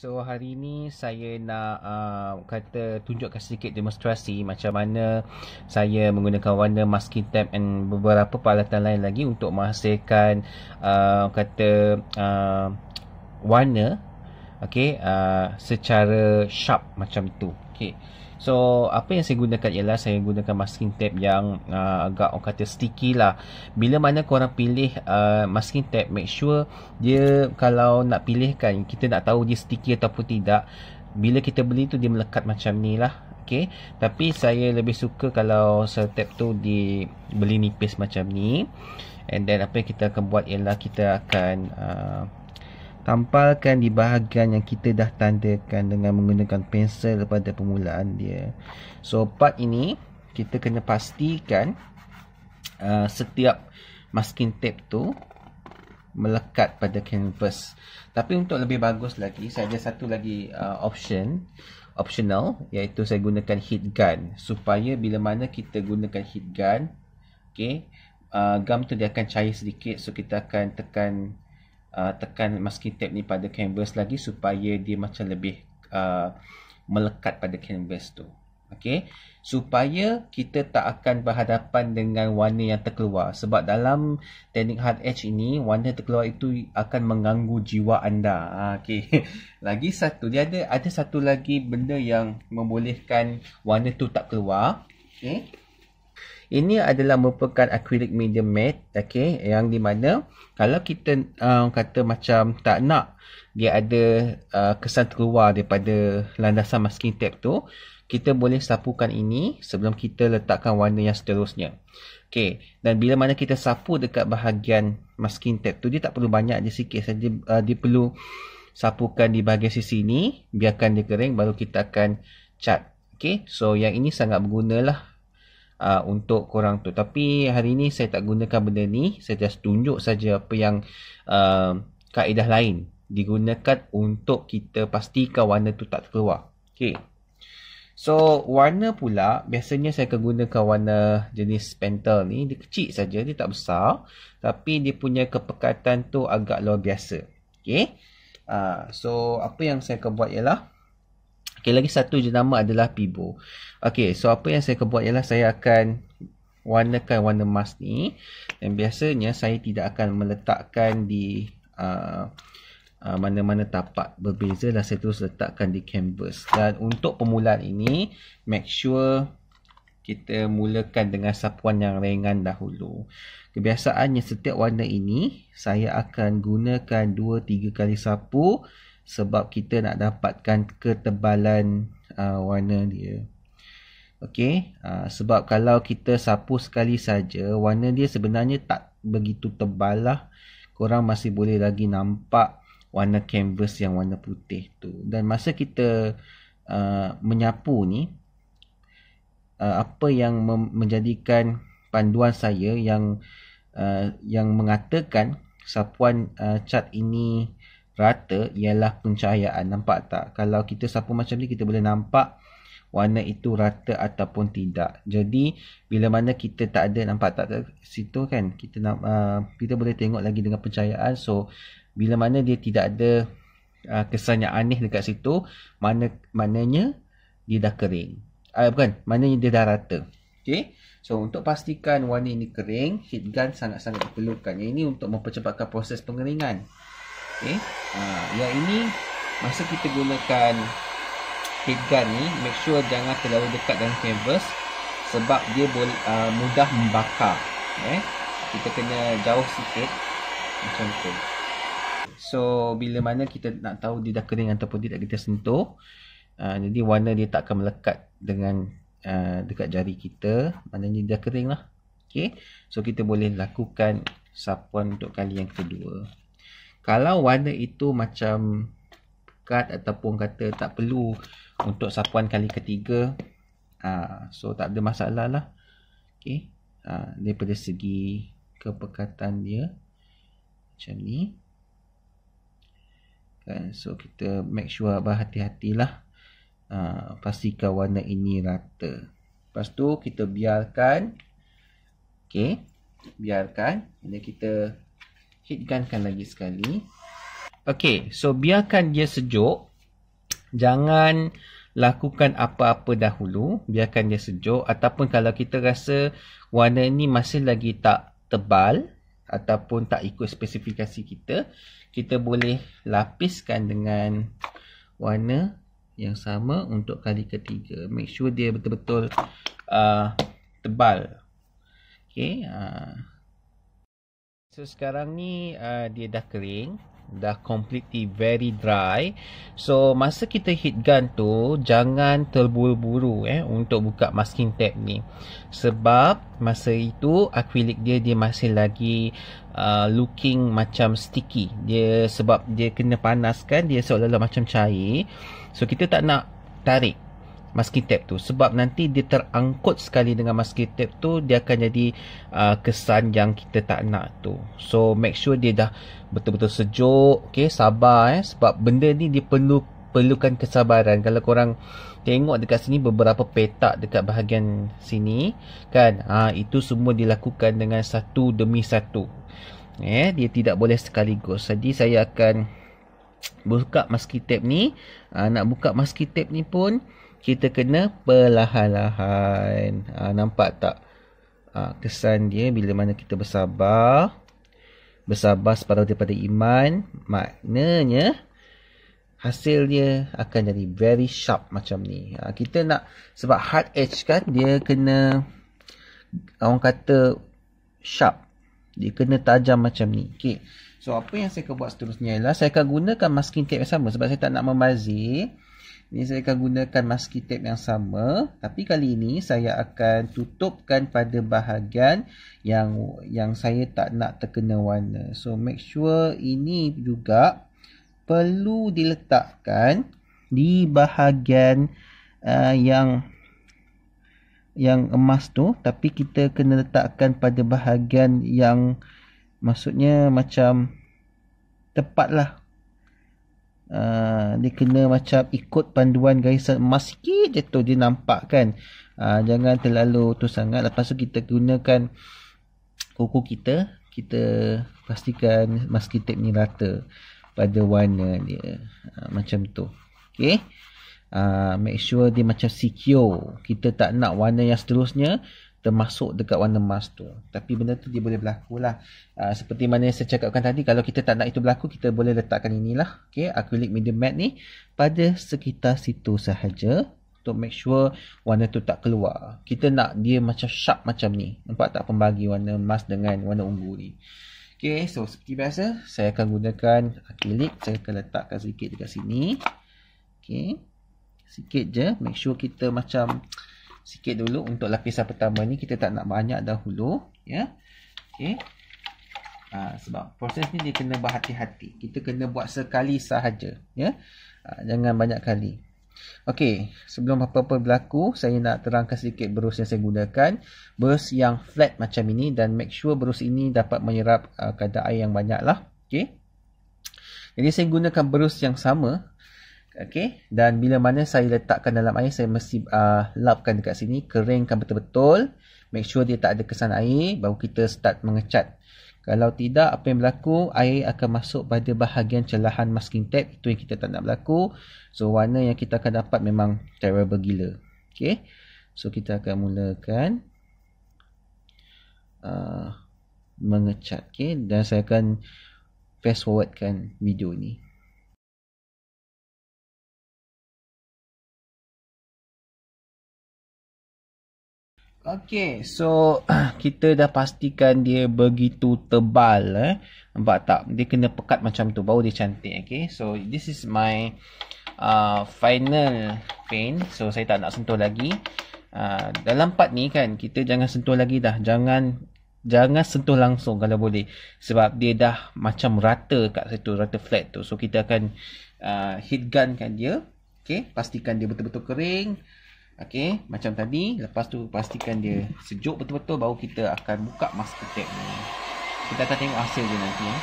So hari ni saya nak uh, kata tunjukkan sedikit demonstrasi macam mana saya menggunakan warna masking tape and beberapa peralatan lain lagi untuk menghasilkan uh, kata uh, warna okay, uh, secara sharp macam tu. Okay. So apa yang saya gunakan ialah saya gunakan masking tape yang uh, agak orang kata sticky lah. Bila mana korang pilih uh, masking tape make sure dia kalau nak pilihkan kita nak tahu dia sticky ataupun tidak. Bila kita beli tu dia melekat macam ni lah. Okay. Tapi saya lebih suka kalau sel tape tu dibeli nipis macam ni. And then apa yang kita akan buat ialah kita akan uh, tampalkan di bahagian yang kita dah tandakan dengan menggunakan pensel pada permulaan dia. So part ini kita kena pastikan uh, setiap masking tape tu melekat pada canvas. Tapi untuk lebih bagus lagi, saya ada satu lagi uh, option optional iaitu saya gunakan heat gun supaya bila mana kita gunakan heat gun, okay, uh, gam tu dia akan cair sedikit so kita akan tekan uh, tekan masking tape ni pada canvas lagi supaya dia macam lebih uh, melekat pada canvas tu. okay? Supaya kita tak akan berhadapan dengan warna yang terkeluar sebab dalam teknik hard edge ini warna terkeluar itu akan mengganggu jiwa anda. Ah, okay? Lagi satu dia ada ada satu lagi benda yang membolehkan warna tu tak keluar. okay? Ini adalah merupakan acrylic medium matte. Okay. Yang di mana kalau kita uh, kata macam tak nak dia ada uh, kesan terluar daripada landasan masking tape tu. Kita boleh sapukan ini sebelum kita letakkan warna yang seterusnya. Okay. Dan bila mana kita sapu dekat bahagian masking tape tu dia tak perlu banyak je sikit saja. Dia, uh, dia perlu sapukan di bahagian sisi ni. Biarkan dia kering baru kita akan cat. Okay, so yang ini sangat berguna lah uh, untuk korang tu. Tapi hari ni saya tak gunakan benda ni. Saya just tunjuk saja apa yang uh, kaedah lain digunakan untuk kita pastikan warna tu tak terkeluar. Okay. So warna pula biasanya saya akan gunakan warna jenis pentel ni. Dia kecil saja, dia tak besar. Tapi dia punya kepekatan tu agak luar biasa. Okay. Uh, so apa yang saya akan buat ialah Okay, lagi satu je nama adalah Pibo. Okay, so apa yang saya akan buat ialah saya akan warnakan warna emas ni. Dan biasanya saya tidak akan meletakkan di mana-mana uh, uh, tapak. Berbeza lah saya terus letakkan di canvas. Dan untuk permulaan ini, make sure kita mulakan dengan sapuan yang ringan dahulu. Kebiasaannya setiap warna ini, saya akan gunakan 2-3 kali sapu sebab kita nak dapatkan ketebalan uh, warna dia okey uh, sebab kalau kita sapu sekali saja warna dia sebenarnya tak begitu tebal lah korang masih boleh lagi nampak warna canvas yang warna putih tu dan masa kita uh, menyapu ni uh, apa yang menjadikan panduan saya yang uh, yang mengatakan sapuan uh, cat ini rata ialah pencahayaan. Nampak tak? Kalau kita sapu macam ni, kita boleh nampak warna itu rata ataupun tidak. Jadi, bila mana kita tak ada nampak tak situ kan, kita uh, kita boleh tengok lagi dengan pencahayaan. So, bila mana dia tidak ada uh, kesan yang aneh dekat situ, mana maknanya dia dah kering. Uh, bukan, maknanya dia dah rata. Okay. So, untuk pastikan warna ini kering, heat gun sangat-sangat diperlukan. ini untuk mempercepatkan proses pengeringan okay. Eh, ha, Yang ini Masa kita gunakan Head gun ni Make sure jangan terlalu dekat dengan canvas Sebab dia boleh uh, mudah membakar eh. Kita kena jauh sikit Macam tu So bila mana kita nak tahu Dia dah kering ataupun tidak kita sentuh uh, Jadi warna dia tak akan melekat Dengan uh, dekat jari kita Maknanya dia dah kering lah Okay. So kita boleh lakukan sapuan untuk kali yang kedua kalau warna itu macam pekat ataupun kata tak perlu untuk sapuan kali ketiga uh, so tak ada masalah lah okay. uh, ah, daripada segi kepekatan dia macam ni kan? so kita make sure berhati-hatilah uh, ah, pastikan warna ini rata lepas tu kita biarkan okay? biarkan bila kita heat lagi sekali. Okay, so biarkan dia sejuk. Jangan lakukan apa-apa dahulu. Biarkan dia sejuk. Ataupun kalau kita rasa warna ni masih lagi tak tebal ataupun tak ikut spesifikasi kita, kita boleh lapiskan dengan warna yang sama untuk kali ketiga. Make sure dia betul-betul uh, tebal. Okay. Uh. So sekarang ni uh, dia dah kering dah completely very dry. So masa kita hit gun tu jangan terburu-buru eh untuk buka masking tape ni. Sebab masa itu akrilik dia dia masih lagi uh, looking macam sticky. Dia sebab dia kena panaskan dia seolah-olah macam cair. So kita tak nak tarik masking tape tu sebab nanti dia terangkut sekali dengan masking tape tu dia akan jadi uh, kesan yang kita tak nak tu so make sure dia dah betul-betul sejuk okay, sabar eh sebab benda ni dia perlu perlukan kesabaran kalau korang tengok dekat sini beberapa petak dekat bahagian sini kan ha, itu semua dilakukan dengan satu demi satu eh dia tidak boleh sekaligus jadi saya akan buka masking tape ni ha, nak buka masking tape ni pun kita kena perlahan-lahan. Ha, nampak tak ha, kesan dia bila mana kita bersabar. Bersabar separuh daripada iman. Maknanya hasil dia akan jadi very sharp macam ni. Ha, kita nak sebab hard edge kan dia kena orang kata sharp. Dia kena tajam macam ni. Okay. So apa yang saya akan buat seterusnya ialah saya akan gunakan masking tape yang sama sebab saya tak nak membazir. Ini saya akan gunakan masking tape yang sama tapi kali ini saya akan tutupkan pada bahagian yang yang saya tak nak terkena warna. So make sure ini juga perlu diletakkan di bahagian uh, yang yang emas tu tapi kita kena letakkan pada bahagian yang maksudnya macam tepatlah Ah, dia kena macam ikut panduan garisan emas sikit je tu dia nampak kan uh, jangan terlalu tu sangat lepas tu kita gunakan kuku kita kita pastikan masking tape ni rata pada warna dia uh, macam tu ok uh, make sure dia macam secure kita tak nak warna yang seterusnya termasuk dekat warna emas tu tapi benda tu dia boleh berlaku lah uh, seperti mana yang saya cakapkan tadi kalau kita tak nak itu berlaku kita boleh letakkan inilah okay, acrylic medium matte ni pada sekitar situ sahaja untuk make sure warna tu tak keluar kita nak dia macam sharp macam ni nampak tak pembagi warna emas dengan warna ungu ni Okay, so seperti biasa, saya akan gunakan acrylic. Saya akan letakkan sedikit dekat sini. Okay. Sikit je. Make sure kita macam... Uh, sikit dulu untuk lapisan pertama ni kita tak nak banyak dahulu ya okey ha, sebab proses ni dia kena berhati-hati kita kena buat sekali sahaja ya ha, jangan banyak kali Okey, sebelum apa-apa berlaku, saya nak terangkan sedikit berus yang saya gunakan. Berus yang flat macam ini dan make sure berus ini dapat menyerap uh, kadar air yang banyaklah. Okey. Jadi saya gunakan berus yang sama Okay, dan bila mana saya letakkan dalam air, saya mesti uh, lapkan dekat sini, keringkan betul-betul. Make sure dia tak ada kesan air, baru kita start mengecat. Kalau tidak, apa yang berlaku, air akan masuk pada bahagian celahan masking tape. Itu yang kita tak nak berlaku. So, warna yang kita akan dapat memang terrible gila. Okay, so kita akan mulakan uh, mengecat. Okay, dan saya akan fast forwardkan video ni. Okey, so kita dah pastikan dia begitu tebal eh. Nampak tak? Dia kena pekat macam tu baru dia cantik. Okey. So this is my uh, final paint. So saya tak nak sentuh lagi. Uh, dalam part ni kan kita jangan sentuh lagi dah. Jangan jangan sentuh langsung kalau boleh sebab dia dah macam rata kat situ, rata flat tu. So kita akan uh, heat gun kan dia. Okey, pastikan dia betul-betul kering. Okey, macam tadi, lepas tu pastikan dia sejuk betul-betul baru kita akan buka master tap ni. Kita akan tengok hasil dia nanti. Ya.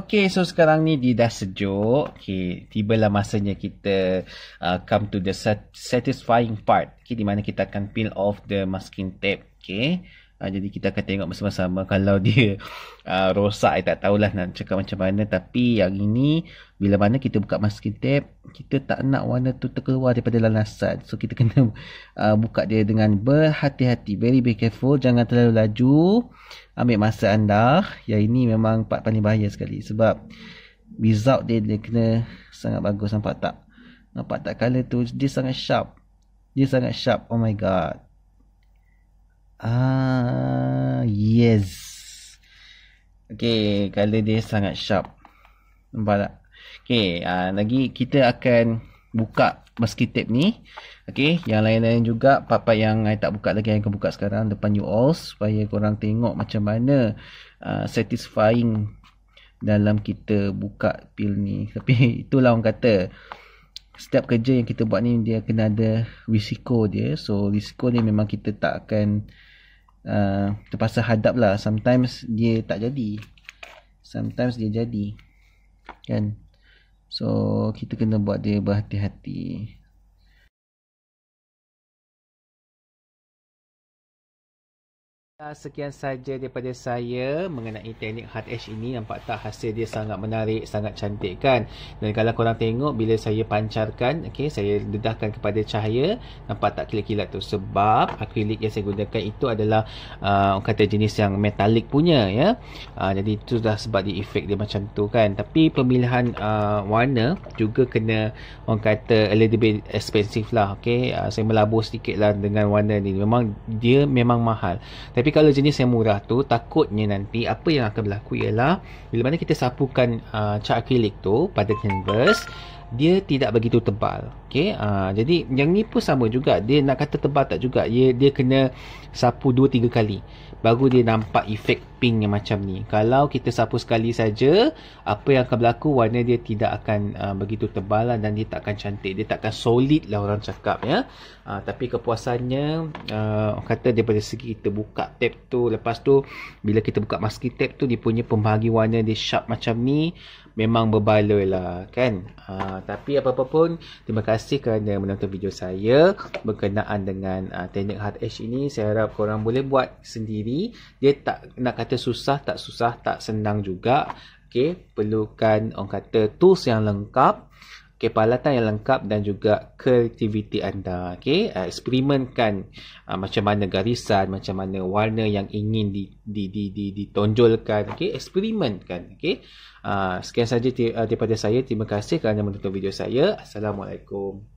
Okey, so sekarang ni dia dah sejuk. Okey, tibalah masanya kita uh, come to the satisfying part. Okey, di mana kita akan peel off the masking tape. Okey. Ha, jadi kita akan tengok bersama-sama kalau dia uh, rosak. Saya tak tahulah nak cakap macam mana. Tapi yang ini, bila mana kita buka masking tape, kita tak nak warna tu terkeluar daripada lalasan. So, kita kena uh, buka dia dengan berhati-hati. Very be careful. Jangan terlalu laju. Ambil masa anda. Yang ini memang part paling bahaya sekali. Sebab result dia, dia kena sangat bagus. Nampak tak? Nampak tak color tu? Dia sangat sharp. Dia sangat sharp. Oh my god. Ah, yes. Okay, color dia sangat sharp. Nampak tak? Okay, ah, lagi kita akan buka meski tape ni. Okay, yang lain-lain juga. Papa yang saya tak buka lagi, saya akan buka sekarang depan you all. Supaya korang tengok macam mana ah, satisfying dalam kita buka pil ni. Tapi itulah orang kata. Setiap kerja yang kita buat ni dia kena ada risiko dia. So risiko ni memang kita tak akan uh, terpaksa hadap lah sometimes dia tak jadi sometimes dia jadi kan so kita kena buat dia berhati-hati Sekian saja daripada saya mengenai teknik hard edge ini nampak tak hasil dia sangat menarik sangat cantik kan dan kalau korang tengok bila saya pancarkan okay, saya dedahkan kepada cahaya nampak tak kilat-kilat tu sebab akrilik yang saya gunakan itu adalah uh, orang kata jenis yang metalik punya ya uh, jadi itu dah sebab di efek dia macam tu kan tapi pemilihan uh, warna juga kena orang kata a little bit expensive lah okay? uh, saya melabur sedikit lah dengan warna ni memang dia memang mahal tapi kalau jenis yang murah tu takutnya nanti apa yang akan berlaku ialah bila mana kita sapukan uh, cat akrilik tu pada canvas dia tidak begitu tebal okay? uh, ah, jadi yang ni pun sama juga dia nak kata tebal tak juga dia dia kena sapu 2 3 kali baru dia nampak efek pink yang macam ni kalau kita sapu sekali saja apa yang akan berlaku warna dia tidak akan uh, begitu tebal lah dan dia tak akan cantik dia tak akan solid lah orang cakap ya uh, tapi kepuasannya uh, kata daripada segi kita buka tape tu lepas tu bila kita buka masking tape tu dia punya pembahagi warna dia sharp macam ni memang berbaloi lah kan uh, tapi apa-apa pun terima kasih kerana menonton video saya berkenaan dengan uh, teknik hard edge ini saya harap korang boleh buat sendiri dia tak nak kata susah tak susah tak senang juga Okay, perlukan orang kata tools yang lengkap kepalatan yang lengkap dan juga kreativiti anda. Okay, uh, eksperimenkan uh, macam mana garisan, macam mana warna yang ingin di, di, di, di, ditonjolkan. Okay, eksperimenkan. Okay, uh, sekian saja t- uh, daripada saya. Terima kasih kerana menonton video saya. Assalamualaikum.